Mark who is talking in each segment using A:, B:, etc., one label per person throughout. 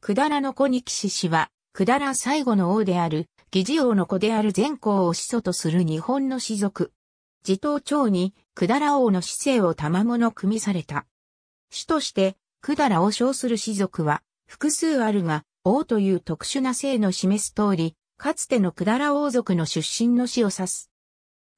A: 百済の子に騎士氏は、百済最後の王である、義治王の子である善光を始祖とする日本の氏族。自頭町に、百済王の姿勢を賜物組みされた。主として、百済を称する氏族は、複数あるが、王という特殊な姓の示す通り、かつての百済王族の出身の氏を指す。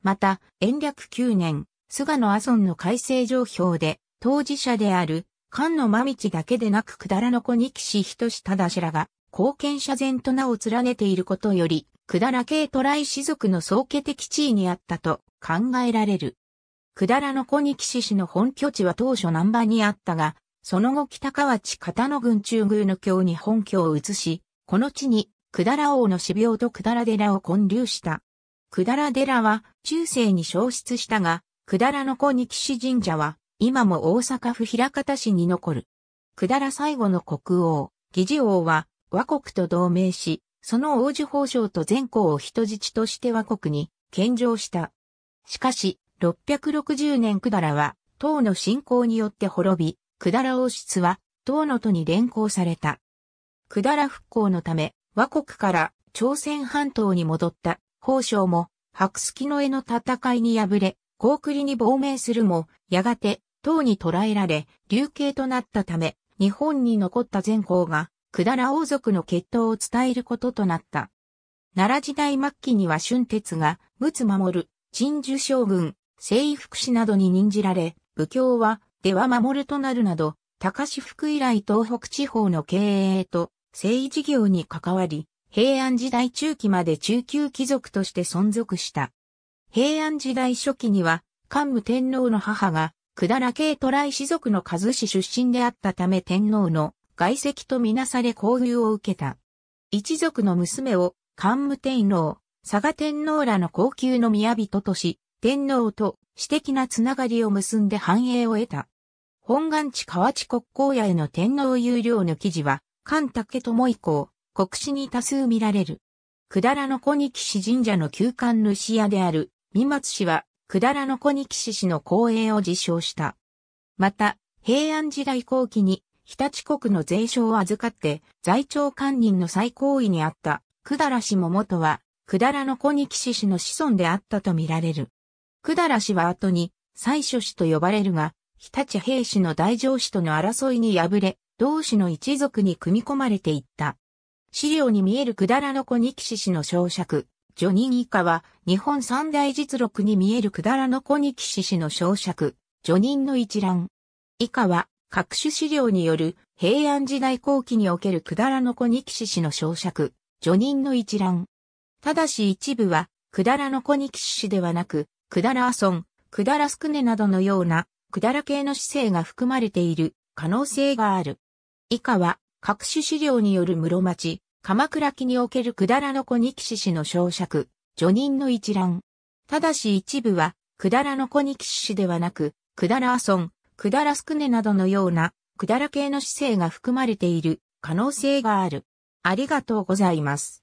A: また、延暦9年、菅野阿孫の改正状況で、当事者である菅野真道だけでなくくだらの子に士人志忠氏らが、貢献者前と名を連ねていることより、くだら系渡来士族の宗家的地位にあったと考えられる。くだらの子に士氏の本拠地は当初南波にあったが、その後北河内片野郡中宮の京に本拠を移し、この地に、くだら王の死病とくだら寺を建立した。くだら寺は中世に消失したが、くだらの子に士神社は今も大阪府平方市に残る。くだら最後の国王、議事王は和国と同盟し、その王子法相と全校を人質として和国に献上した。しかし、660年だらは、唐の侵攻によって滅び、だら王室は、唐の都に連行された。だら復興のため、和国から朝鮮半島に戻った法相も、白月の絵の戦いに敗れ、高栗に亡命するも、やがて唐に捕らえられ、流刑となったため、日本に残った善光が、百済王族の血統を伝えることとなった。奈良時代末期には春哲が、陸奥守、陳寿将軍、征夷福祉などに任じられ、武教は、出は守となるなど、高志福以来東北地方の経営と、征夷事業に関わり、平安時代中期まで中級貴族として存続した。平安時代初期には、桓武天皇の母が百済系渡来氏族の和氏出身であったため天皇の外籍とみなされ交流を受けた。一族の娘を桓武天皇、佐賀天皇らの高級の宮人とし、天皇と私的なつながりを結んで繁栄を得た。本願地河内国公屋への天皇有料の記事は、菅武智以降、国史に多数見られる。百済の小西氏神社の旧館主屋である、三松氏は、くだらの小西氏氏の公営を自称した。また、平安時代後期に日立国の税商を預かって在庁官人の最高位にあったくだら氏も元はくだらの小西氏氏の子孫であったとみられる。くだら氏は後に最初氏と呼ばれるが、日立兵士の大上氏との争いに敗れ、同氏の一族に組み込まれていった。資料に見えるくだらの小西氏氏の小釈、ジョニ下は、日本三大実録に見えるくだらの小騎士氏の小尺、ジョニの一覧。以下は、各種資料による平安時代後期におけるくだらの小騎士氏の小尺、ジョニの一覧。ただし一部は、くだらの小西氏ではなく、くだらあそん、くだらすくねなどのような、くだら系の姿勢が含まれている可能性がある。以下は、各種資料による室町、鎌倉期におけるくだらの子に騎士氏の小尺、叙人の一覧。ただし一部は、くだらの子に騎士氏ではなく、くだら遊ん、くだらすくねなどのような、くだら系の姿勢が含まれている可能性がある。ありがとうございます。